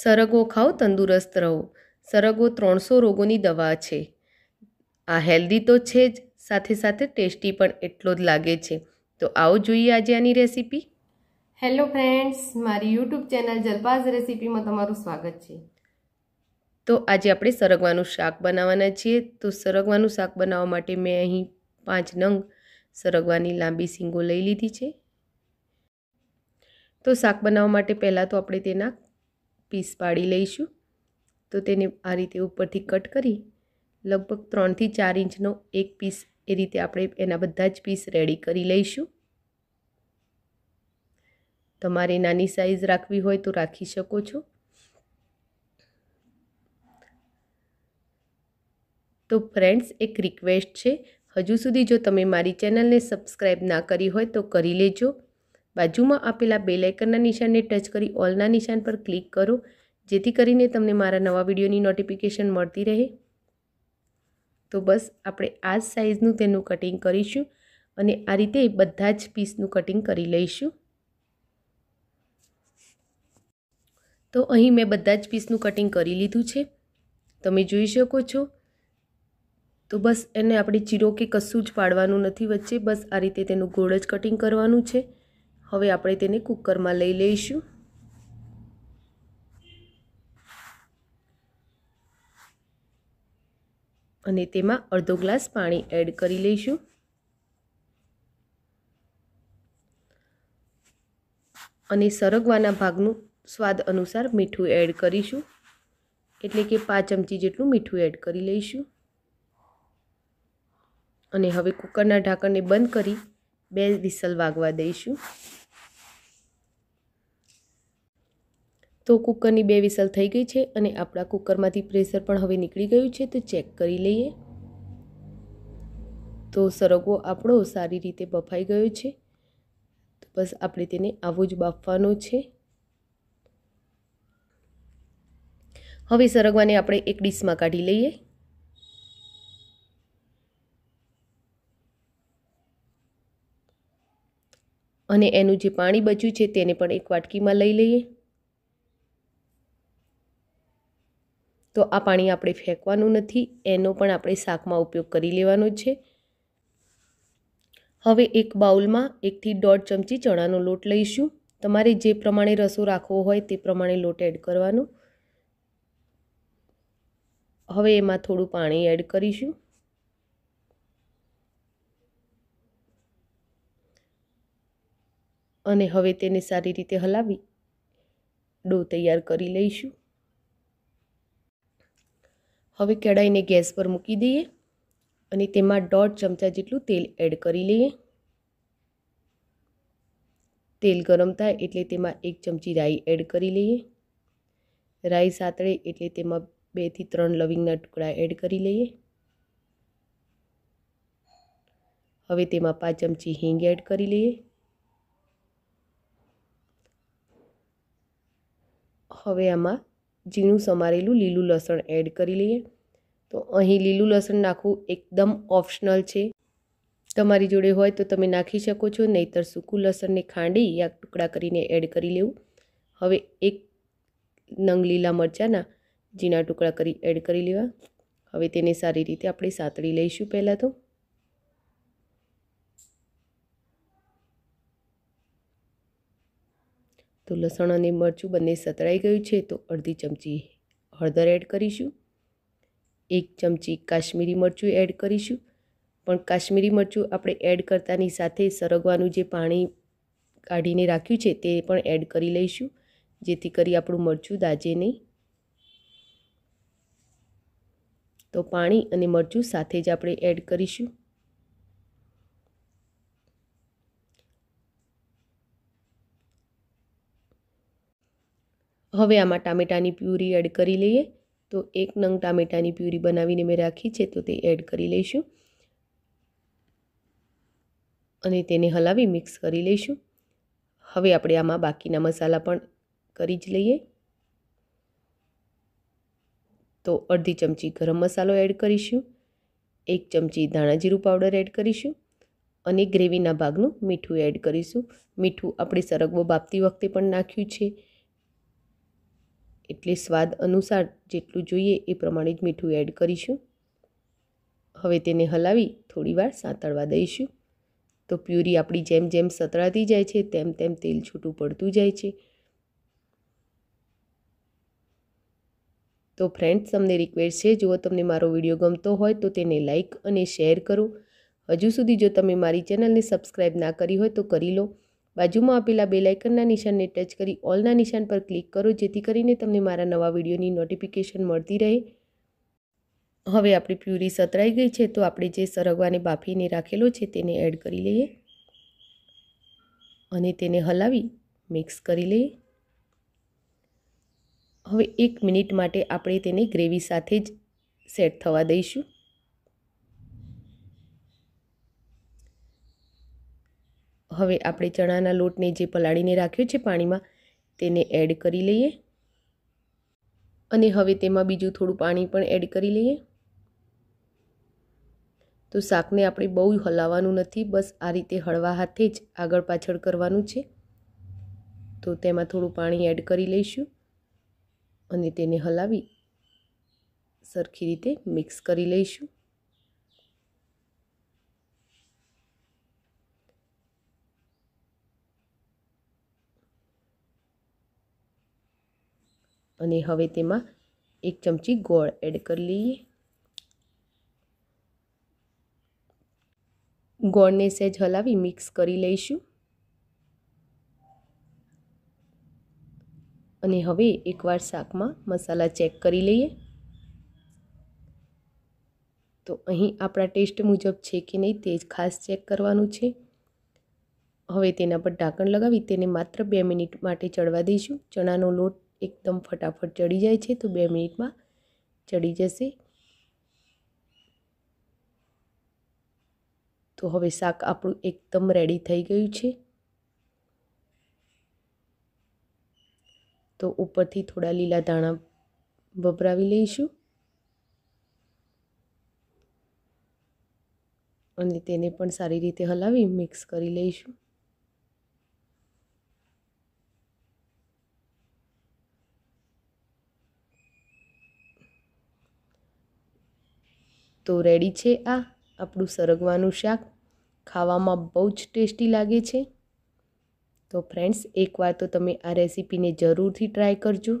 સરગવો ખાઓ તંદુરસ્ત રહો સરગવો ત્રણસો રોગોની દવા છે આ હેલ્ધી તો છે જ સાથે સાથે ટેસ્ટી પણ એટલો જ લાગે છે તો આવો જોઈએ આજે આની રેસીપી હેલો ફ્રેન્ડ્સ મારી યુટ્યુબ ચેનલ જલપાઝ રેસીપીમાં તમારું સ્વાગત છે તો આજે આપણે સરગવાનું શાક બનાવવાના છીએ તો સરગવાનું શાક બનાવવા માટે મેં અહીં પાંચ નંગ સરગવાની લાંબી સિંગો લઈ લીધી છે તો શાક બનાવવા માટે પહેલાં તો આપણે તેના પીસ પાડી લઈશું તો તેને આ રીતે ઉપરથી કટ કરી લગભગ ત્રણથી ચાર ઇંચનો એક પીસ એ રીતે આપણે એના બધા જ પીસ રેડી કરી લઈશું તમારે નાની સાઈઝ રાખવી હોય તો રાખી શકો છો તો ફ્રેન્ડ્સ એક રિક્વેસ્ટ છે હજુ સુધી જો તમે મારી ચેનલને સબસ્ક્રાઈબ ના કરી હોય તો કરી લેજો બાજુમાં આપેલા બે લાઇકનના નિશાનને ટચ કરી ઓલના નિશાન પર ક્લિક કરો જેથી કરીને તમને મારા નવા વિડીયોની નોટિફિકેશન મળતી રહે તો બસ આપણે આ જ સાઇઝનું તેનું કટિંગ કરીશું અને આ રીતે બધા જ પીસનું કટિંગ કરી લઈશું તો અહીં મેં બધા જ પીસનું કટિંગ કરી લીધું છે તમે જોઈ શકો છો તો બસ એને આપણે ચીરો કે કશું જ પાડવાનું નથી વચ્ચે બસ આ રીતે તેનું ગોળ જ કટિંગ કરવાનું છે હવે આપણે તેને કુકરમાં લઈ લઈશું અને તેમાં અડધો ગ્લાસ પાણી એડ કરી લઈશું અને સરગવાના ભાગનું સ્વાદ અનુસાર મીઠું એડ કરીશું એટલે કે પાંચ ચમચી જેટલું મીઠું એડ કરી લઈશું અને હવે કુકરના ઢાંકણને બંધ કરી બે વિસલ વાગવા દઈશું તો કુકરની બે વિસલ થઈ ગઈ છે અને આપણા કુકરમાંથી પ્રેશર પણ હવે નીકળી ગયું છે તો ચેક કરી લઈએ તો સરગવો આપણો સારી રીતે બફાઈ ગયો છે તો બસ આપણે તેને આવું જ બાફવાનો છે હવે સરગવાને આપણે એક ડીશમાં કાઢી લઈએ અને એનું જે પાણી બચ્યું છે તેને પણ એક વાટકીમાં લઈ લઈએ તો આ પાણી આપણે ફેંકવાનું નથી એનો પણ આપણે શાકમાં ઉપયોગ કરી લેવાનો છે હવે એક બાઉલમાં એકથી દોઢ ચમચી ચણાનો લોટ લઈશું તમારે જે પ્રમાણે રસો રાખવો હોય તે પ્રમાણે લોટ એડ કરવાનો હવે એમાં થોડું પાણી એડ કરીશું અને હવે તેને સારી રીતે હલાવી ડો તૈયાર કરી લઈશું હવે કઢાઈને ગેસ પર મૂકી દઈએ અને તેમાં દોઢ ચમચા જેટલું તેલ એડ કરી લઈએ તેલ ગરમ થાય એટલે તેમાં એક ચમચી રાઈ એડ કરી લઈએ રાઈ સાતળે એટલે તેમાં બેથી ત્રણ લવિંગના ટુકડા એડ કરી લઈએ હવે તેમાં પાંચ ચમચી હિંગ એડ કરી લઈએ હવે આમાં ઝીણું સમારેલું લીલું લસણ એડ કરી લઈએ તો અહીં લીલું લસણ નાખવું એકદમ ઓપ્શનલ છે તમારી જોડે હોય તો તમે નાખી શકો છો નહીતર સૂકું લસણને ખાંડી યા ટુકડા કરીને એડ કરી લેવું હવે એક નંગ લીલા મરચાંના ઝીણા ટુકડા કરી એડ કરી લેવા હવે તેને સારી રીતે આપણે સાતળી લઈશું પહેલાં તો તો લસણ અને મરચું બંને સતળાઈ ગયું છે તો અડધી ચમચી હળદર એડ કરીશું એક ચમચી કાશ્મીરી મરચું એડ કરીશું પણ કાશ્મીરી મરચું આપણે એડ કરતાની સાથે સરગવાનું જે પાણી કાઢીને રાખ્યું છે તે પણ એડ કરી લઈશું જેથી કરી આપણું મરચું દાજે નહીં તો પાણી અને મરચું સાથે જ આપણે એડ કરીશું હવે આમાં ટામેટાની પ્યુરી એડ કરી લઈએ તો એક નંગ ટામેટાની પ્યુરી બનાવીને મેં રાખી છે તો તે એડ કરી લઈશું અને તેને હલાવી મિક્સ કરી લઈશું હવે આપણે આમાં બાકીના મસાલા પણ કરી જ લઈએ તો અડધી ચમચી ગરમ મસાલો એડ કરીશું એક ચમચી ધાણા જીરું પાવડર એડ કરીશું અને ગ્રેવીના ભાગનું મીઠું એડ કરીશું મીઠું આપણે સરગવો બાપતી વખતે પણ નાખ્યું છે એટલે સ્વાદ અનુસાર જેટલું જોઈએ એ પ્રમાણે જ મીઠું એડ કરીશું હવે તેને હલાવી થોડીવાર સાંતળવા દઈશું તો પ્યુરી આપણી જેમ જેમ સતળાતી જાય છે તેમ તેમ તેલ છૂટું પડતું જાય છે તો ફ્રેન્ડ્સ તમને રિક્વેસ્ટ છે જો તમને મારો વિડીયો ગમતો હોય તો તેને લાઇક અને શેર કરો હજુ સુધી જો તમે મારી ચેનલને સબસ્ક્રાઈબ ના કરી હોય તો કરી લો બાજુમાં આપેલા બે લાઇકનના નિશાનને ટચ કરી ઓલના નિશાન પર ક્લિક કરો જેથી કરીને તમને મારા નવા વિડીયોની નોટિફિકેશન મળતી રહે હવે આપણી પ્યુરી સતરાઈ ગઈ છે તો આપણે જે સરગવાને બાફીને રાખેલો છે તેને એડ કરી લઈએ અને તેને હલાવી મિક્સ કરી લઈએ હવે એક મિનિટ માટે આપણે તેને ગ્રેવી સાથે જ સેટ થવા દઈશું હવે આપણે ચણાના લોટને જે પલાળીને રાખ્યો છે પાણીમાં તેને એડ કરી લઈએ અને હવે તેમાં બીજું થોડું પાણી પણ એડ કરી લઈએ તો શાકને આપણે બહુ હલાવવાનું નથી બસ આ રીતે હળવા હાથે જ આગળ પાછળ કરવાનું છે તો તેમાં થોડું પાણી એડ કરી લઈશું અને તેને હલાવી સરખી રીતે મિક્સ કરી લઈશું અને હવે તેમાં એક ચમચી ગોળ એડ કરી લઈએ ગોળને સહેજ હલાવી મિક્સ કરી લઈશું અને હવે એકવાર શાકમાં મસાલા ચેક કરી લઈએ તો અહીં આપણા ટેસ્ટ મુજબ છે કે નહીં તે જ ખાસ ચેક કરવાનું છે હવે તેના પર ઢાંકણ લગાવી તેને માત્ર બે મિનિટ માટે ચડવા દઈશું ચણાનો લોટ એકદમ ફટાફટ ચડી જાય છે તો બે મિનિટમાં ચડી જશે તો હવે શાક આપણું એકદમ રેડી થઈ ગયું છે તો ઉપરથી થોડા લીલા દાણા વપરાવી લઈશું અને તેને પણ સારી રીતે હલાવી મિક્સ કરી લઈશું તો રેડી છે આ આપણું સરગવાનું શાક ખાવામાં બહુ જ ટેસ્ટી લાગે છે તો ફ્રેન્ડ્સ એકવાર તો તમે આ રેસીપીને જરૂરથી ટ્રાય કરજો